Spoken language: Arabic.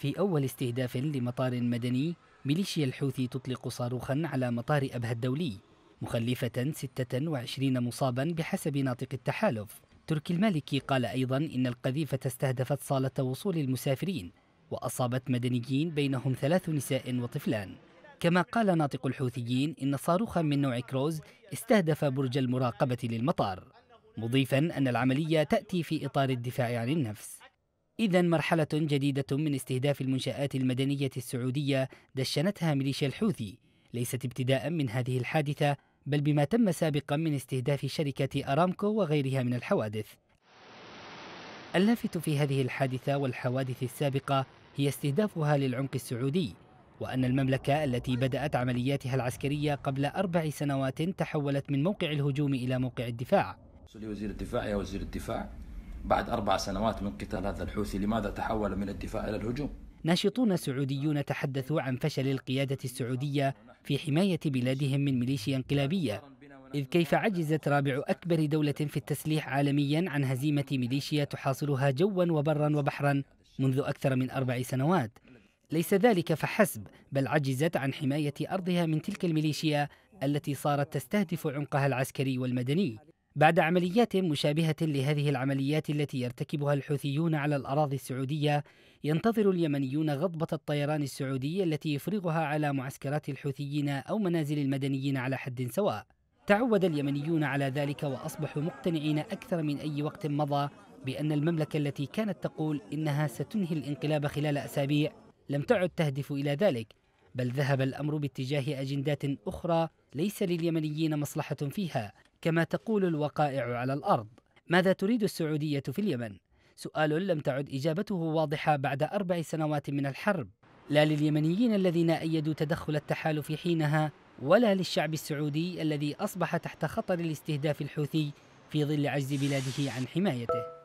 في أول استهداف لمطار مدني ميليشيا الحوثي تطلق صاروخا على مطار أبها الدولي مخلفة 26 مصابا بحسب ناطق التحالف تركي المالكي قال أيضا إن القذيفة استهدفت صالة وصول المسافرين وأصابت مدنيين بينهم ثلاث نساء وطفلان كما قال ناطق الحوثيين إن صاروخا من نوع كروز استهدف برج المراقبة للمطار مضيفا أن العملية تأتي في إطار الدفاع عن النفس إذا مرحلة جديدة من استهداف المنشآت المدنية السعودية دشنتها ميليشيا الحوثي ليست ابتداء من هذه الحادثة بل بما تم سابقا من استهداف شركة أرامكو وغيرها من الحوادث اللافت في هذه الحادثة والحوادث السابقة هي استهدافها للعمق السعودي وأن المملكة التي بدأت عملياتها العسكرية قبل أربع سنوات تحولت من موقع الهجوم إلى موقع الدفاع وزير الدفاع يا وزير الدفاع بعد أربع سنوات من قتال هذا الحوثي لماذا تحول من الدفاع إلى الهجوم؟ ناشطون سعوديون تحدثوا عن فشل القيادة السعودية في حماية بلادهم من ميليشيا انقلابية إذ كيف عجزت رابع أكبر دولة في التسليح عالميا عن هزيمة ميليشيا تحاصرها جوا وبرا وبحرا منذ أكثر من أربع سنوات ليس ذلك فحسب بل عجزت عن حماية أرضها من تلك الميليشيا التي صارت تستهدف عمقها العسكري والمدني بعد عمليات مشابهة لهذه العمليات التي يرتكبها الحوثيون على الأراضي السعودية ينتظر اليمنيون غضبة الطيران السعودي التي يفرغها على معسكرات الحوثيين أو منازل المدنيين على حد سواء تعود اليمنيون على ذلك وأصبحوا مقتنعين أكثر من أي وقت مضى بأن المملكة التي كانت تقول إنها ستنهي الانقلاب خلال أسابيع لم تعد تهدف إلى ذلك بل ذهب الأمر باتجاه أجندات أخرى ليس لليمنيين مصلحة فيها كما تقول الوقائع على الارض ماذا تريد السعوديه في اليمن سؤال لم تعد اجابته واضحه بعد اربع سنوات من الحرب لا لليمنيين الذين ايدوا تدخل التحالف حينها ولا للشعب السعودي الذي اصبح تحت خطر الاستهداف الحوثي في ظل عجز بلاده عن حمايته